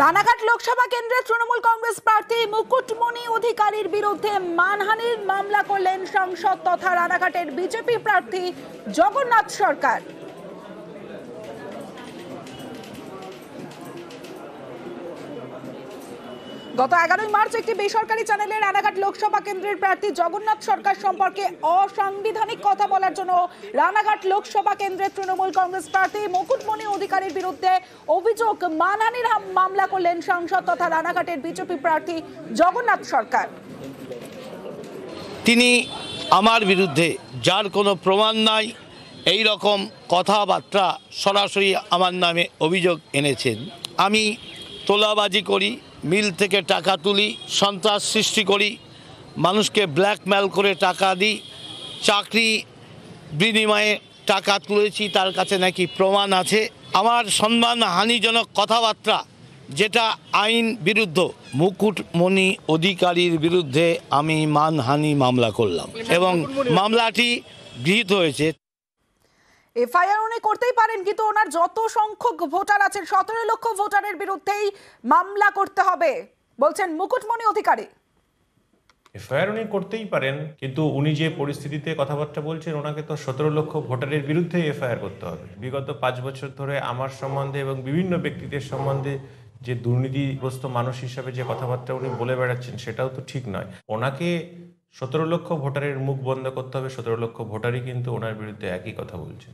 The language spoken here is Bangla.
রানাঘাট লোকসভা কেন্দ্রে তৃণমূল কংগ্রেস প্রার্থী মুকুটমণি অধিকারীর বিরুদ্ধে মানহানির মামলা করলেন সাংসদ তথা রানাঘাটের বিজেপি প্রার্থী জগন্নাথ সরকার গত এগারোই মার্চ একটি বেসরকারি চ্যানেলে রানাঘাট লোকসভা কেন্দ্রের প্রার্থী জগন্নাথ সরকার সম্পর্কে অসাংবিধানিক কথা বলার জন্য রানাঘাট লোকসভা কেন্দ্রের তৃণমূল কংগ্রেস প্রার্থী মুকুটমণি অধিকারীর বিরুদ্ধে অভিযোগ মানহানির মামলা করলেন সাংসদ তথা রানাঘাটের বিজেপি প্রার্থী জগন্নাথ সরকার তিনি আমার বিরুদ্ধে যার কোনো প্রমাণ নাই এই রকম কথাবার্তা সরাসরি আমার নামে অভিযোগ এনেছেন আমি তোলাবাজি করি মিল থেকে টাকা তুলি সন্ত্রাস সৃষ্টি করি মানুষকে ব্ল্যাকমেল করে টাকা দিই চাকরি বিনিময়ে টাকা তুলেছি তার কাছে নাকি প্রমাণ আছে আমার সম্মান হানিজনক কথাবার্তা যেটা আইন বিরুদ্ধ মুকুটমণি অধিকারীর বিরুদ্ধে আমি মানহানি মামলা করলাম এবং মামলাটি গৃহীত হয়েছে এফআইআর উনি করতেই পারেন কিন্তু ওনার যত সংখ্যক ভোটার আছেন সতেরো লক্ষ ভোটারের বিরুদ্ধেই মামলা করতে হবে বলছেন মুকুটমণি অধিকারী এফআইআর উনি করতেই পারেন কিন্তু উনি যে পরিস্থিতিতে কথাবার্তা বলছেন ওনাকে তো সতেরো লক্ষ ভোটারের বিরুদ্ধে এফআইআর করতে হবে বিগত পাঁচ বছর ধরে আমার সম্বন্ধে এবং বিভিন্ন ব্যক্তিদের সম্বন্ধে যে দুর্নীতিগ্রস্ত মানুষ হিসাবে যে কথাবার্তা উনি বলে বেড়াচ্ছেন সেটাও তো ঠিক নয় ওনাকে সতেরো লক্ষ ভোটারের মুখ বন্ধ করতে হবে সতেরো লক্ষ ভোটারই কিন্তু ওনার বিরুদ্ধে একই কথা বলছে